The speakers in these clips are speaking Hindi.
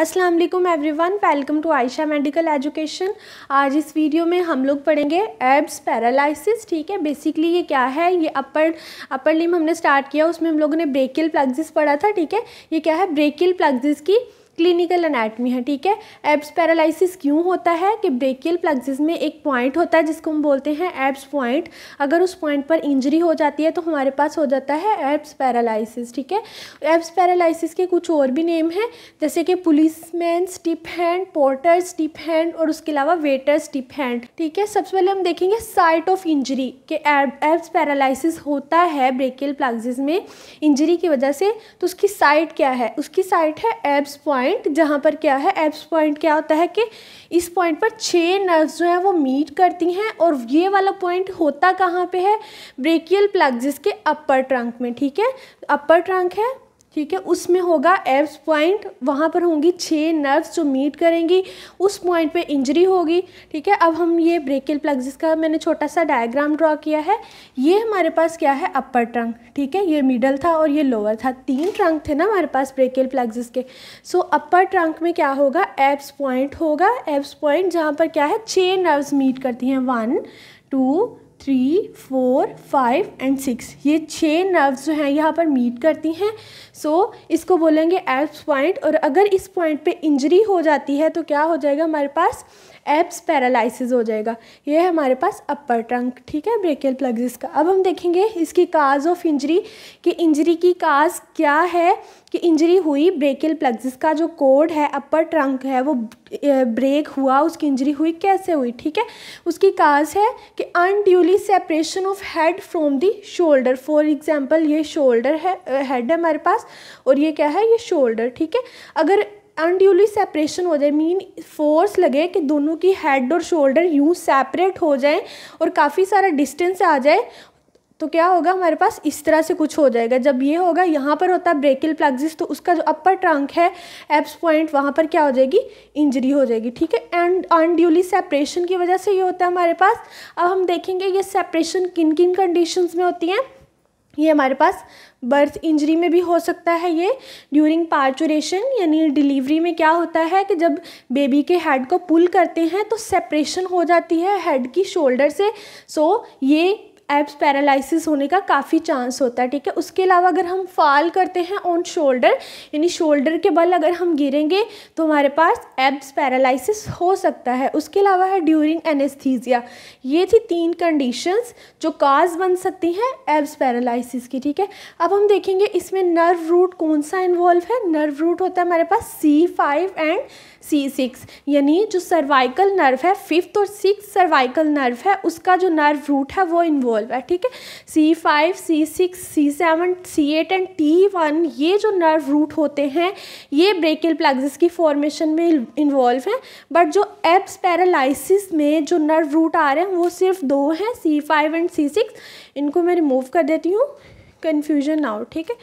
Aslam everyone welcome to Ayesha medical education आज इस वीडियो में हम लोग पढ़ेंगे एब्स पैरालसिस ठीक है बेसिकली ये क्या है ये अपर अपर लिम हमने स्टार्ट किया उसमें हम लोगों ने ब्रेकिल प्लग्जिस पढ़ा था ठीक है ये क्या है ब्रेकिल प्लग्जिस की क्लिनिकल एनाटमी है ठीक है एब्स पैरालिसिस क्यों होता है कि ब्रेकियल प्लग्जिस में एक पॉइंट होता है जिसको हम बोलते हैं एब्स पॉइंट अगर उस पॉइंट पर इंजरी हो जाती है तो हमारे पास हो जाता है एब्स पैरालिसिस ठीक है एब्स पैरालिसिस के कुछ और भी नेम हैं जैसे कि policeman tip hand porter tip hand और उसके अलावा वेटर स्टिप हैंड ठीक है सबसे पहले हम देखेंगे साइट ऑफ इंजरी के एब्स पैरालिसिस होता है ब्रेकियल प्लग्जिस में इंजरी की वजह से तो उसकी साइट क्या है उसकी साइट है एब्स पॉइंट पॉइंट जहाँ पर क्या है एब्स पॉइंट क्या होता है कि इस पॉइंट पर छः नर्व्स जो हैं वो मीट करती हैं और ये वाला पॉइंट होता कहाँ पे है ब्रेकियल प्लग जिसके अपर ट्रंक में ठीक है अपर ट्रंक है ठीक है उसमें होगा एब्स पॉइंट वहाँ पर होंगी छः नर्व्स जो मीट करेंगी उस पॉइंट पे इंजरी होगी ठीक है अब हम ये ब्रेकिल प्लग जिसका मैंने छोटा सा डायग्राम ड्रॉ किया है ये हमारे पास क्या है अपर ट्रंक ठीक है ये मिडल था और ये लोअर था तीन ट्रंक थे ना हमारे पास ब्रेकिल प्लग्स के सो अपर ट्रंक में क्या होगा एब्स पॉइंट होगा एब्स पॉइंट जहाँ पर क्या है छः नर्व्स मीट करती हैं one two three four five and six ये छः नर्व्स जो हैं यहाँ पर मीट करती हैं सो so, इसको बोलेंगे एल्प्स पॉइंट और अगर इस पॉइंट पे इंजरी हो जाती है तो क्या हो जाएगा हमारे पास एप्स पैरालाइसिस हो जाएगा ये है हमारे पास अपर ट्रंक ठीक है ब्रेकियल प्लग्स का अब हम देखेंगे इसकी काज ऑफ इंजरी कि इंजरी की काज क्या है कि इंजरी हुई ब्रेकियल प्लग्स का जो कोड है अपर ट्रंक है वो ब्रेक हुआ उसकी इंजरी हुई कैसे हुई ठीक है उसकी काज है कि unduly separation of head from the shoulder for example ये शोल्डर है हेड है हमारे पास और ये क्या है ये शोल्डर ठीक है अगर अनड्यूली सेपरेशन हो जाए मीन फोर्स लगे कि दोनों की हेड और शोल्डर यूँ सेपरेट हो जाए और काफ़ी सारा डिस्टेंस आ जाए तो क्या होगा हमारे पास इस तरह से कुछ हो जाएगा जब ये होगा यहाँ पर होता है ब्रेकिल प्लग्जिस तो उसका जो अपर ट्रंक है एप्स पॉइंट वहाँ पर क्या हो जाएगी इंजरी हो जाएगी ठीक है एंड अनड्यूली सेपरेशन की वजह से ये होता है हमारे पास अब हम देखेंगे ये सेपरेशन किन किन कंडीशंस में होती हैं ये हमारे पास बर्थ इंजरी में भी हो सकता है ये ड्यूरिंग पार्चुरेशन यानी डिलीवरी में क्या होता है कि जब बेबी के हेड को पुल करते हैं तो सेपरेशन हो जाती है हेड की शोल्डर से सो so, ये एब्स पैरालिसिस होने का काफ़ी चांस होता है ठीक है उसके अलावा अगर हम फॉल करते हैं ऑन शोल्डर यानी शोल्डर के बल अगर हम गिरेंगे तो हमारे पास एब्स पैरालिसिस हो सकता है उसके अलावा है ड्यूरिंग एनेस्थीजिया ये थी तीन कंडीशंस जो काज बन सकती हैं एब्स पैरालिसिस की ठीक है अब हम देखेंगे इसमें नर्व रूट कौन सा इन्वॉल्व है नर्व रूट होता है हमारे पास C five and C six यानी जो सर्वाइकल नर्व है फिफ्थ और सिक्स सर्वाइकल नर्व है उसका जो नर्व रूट है वो इन्वॉल्व इन्वॉल्व है ठीक है C five C six C seven C eight and T one ये जो नर्व रूट होते हैं ये ब्रेकिल प्लग्स की फॉर्मेशन में इन्वॉल्व हैं बट जो एब्स पैरालाइसिस में जो नर्व रूट आ रहे हैं वो सिर्फ दो हैं C five and C six इनको मैं रिमूव कर देती हूँ कन्फ्यूजन ना हो ठीक है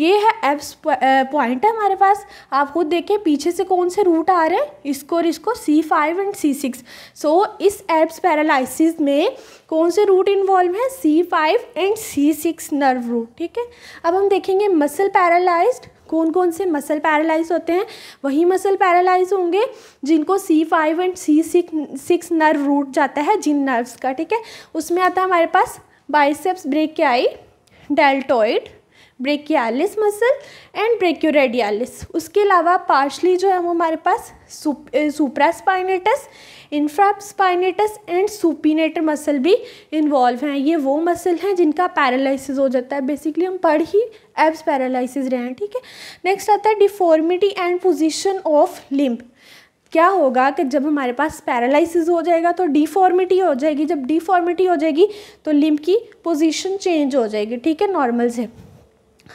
ये है एब्स पॉइंट है हमारे पास आप खुद देखें पीछे से कौन से रूट आ रहे हैं इसको और इसको C five and C six so इस एब्स पैरालिसिस में कौन से रूट इन्वॉल्व हैं C five and C six nerve root ठीक है अब हम देखेंगे मसल पैरालाइज कौन कौन से मसल पैरालाइज होते हैं वही मसल पैरालाइज होंगे जिनको C five and C six nerve root जाता है जिन नर्व्स का ठीक है उसमें आता है हमारे पास biceps brachii deltoid brachialis muscle and brachioradialis उसके अलावा पार्शली जो है वो हमारे पास supraspinatus infraspinatus and supinator muscle भी इन्वॉल्व हैं ये वो मसल हैं जिनका पैरालिसिस हो जाता है बेसिकली हम पढ़ ही एब्स पैरालिसिस रहे हैं ठीक है नेक्स्ट आता है deformity and position of limb क्या होगा कि जब हमारे पास पैरालिसिस हो जाएगा तो डिफॉर्मिटी हो जाएगी जब डिफॉर्मिटी हो जाएगी तो लिम्ब की पोजीशन चेंज हो जाएगी ठीक है नॉर्मल से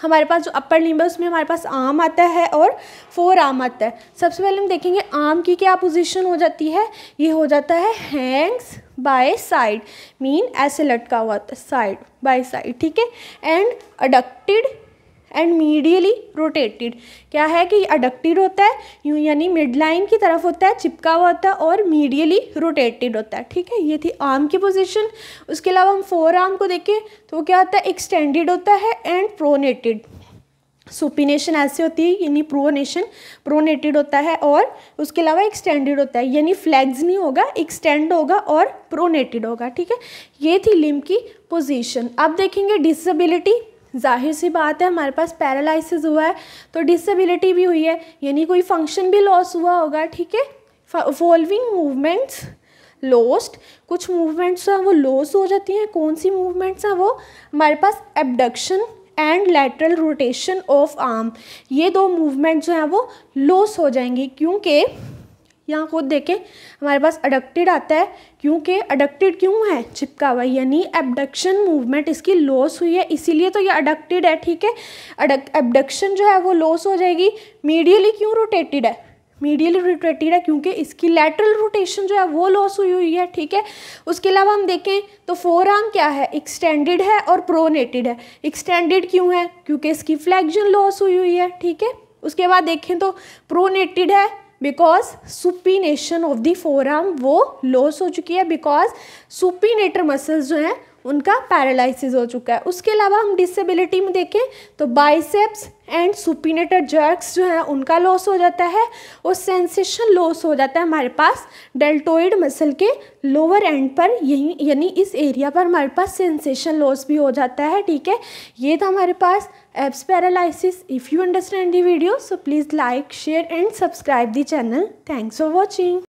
हमारे पास जो अपर लिम्ब है उसमें हमारे पास आम आता है और फोर आम आता है सबसे पहले हम देखेंगे आम की क्या पोजीशन हो जाती है ये हो जाता है हैंग्स बाय साइड मीन ऐसे लटका हुआ है साइड बाय साइड ठीक है and adducted and medially rotated क्या है कि अडक्टिड होता है यूँ यानी मिड लाइन की तरफ होता है चिपका हुआ होता है और मीडियली रोटेटेड होता है ठीक है ये थी आर्म की पोजिशन उसके अलावा हम फोर आर्म को देखें तो क्या होता है एक्सटेंडेड होता है एंड प्रोनेटेड सुपिनेशन ऐसे होती है यानी प्रोनेशन प्रोनेटेड होता है और उसके अलावा एक्सटेंडेड होता है यानी फ्लैग्स नहीं होगा एक्सटेंड होगा और प्रोनेटेड होगा ठीक है ये थी लिम की पोजीशन अब देखेंगे डिसेबिलिटी जाहिर सी बात है हमारे पास पैरालसिस हुआ है तो डिसेबिलिटी भी हुई है यानी कोई फंक्शन भी लॉस हुआ होगा ठीक है इवॉल्विंग मूवमेंट्स लोस्ट कुछ मूवमेंट्स हैं वो लॉस हो जाती हैं कौन सी मूवमेंट्स हैं वो हमारे पास abduction and lateral rotation of arm ये दो मूवमेंट जो हैं वो लॉस हो जाएंगी क्योंकि यहाँ खुद देखें हमारे पास अडक्टेड आता है क्योंकि अडक्टेड क्यों है चिपका हुआ यानी एबडक्शन मूवमेंट इसकी लॉस हुई है इसीलिए तो ये अडक्टेड है ठीक है एबडक्शन जो है वो लॉस हो जाएगी मीडियली क्यों रोटेटेड है मीडियल रोटेटेड है क्योंकि इसकी लेटरल रोटेशन जो है वो लॉस हुई हुई है ठीक है उसके अलावा हम देखें तो फोर आर्म क्या है एक्सटेंडेड है और प्रोनेटेड है एक्सटेंडेड क्यों है क्योंकि इसकी फ्लैक्जन लॉस हुई हुई है ठीक है उसके बाद देखें तो प्रोनेटेड है because supination of the arm वो लॉस हो चुकी है बिकॉज सुपीनेटर मसल्स जो हैं उनका पैरालिसिस हो चुका है उसके अलावा हम डिसेबिलिटी में देखें तो बाइसेप्स एंड सुपीनेटर जर्क्स जो हैं उनका लॉस हो जाता है और सेंसेशन लॉस हो जाता है हमारे पास डेल्टोइड मसल के लोअर एंड पर यही यानी इस एरिया पर हमारे पास सेंसेशन लॉस भी हो जाता है ठीक है ये था हमारे पास Erb's paralysis if you understand the video so please like share and subscribe the channel thanks for watching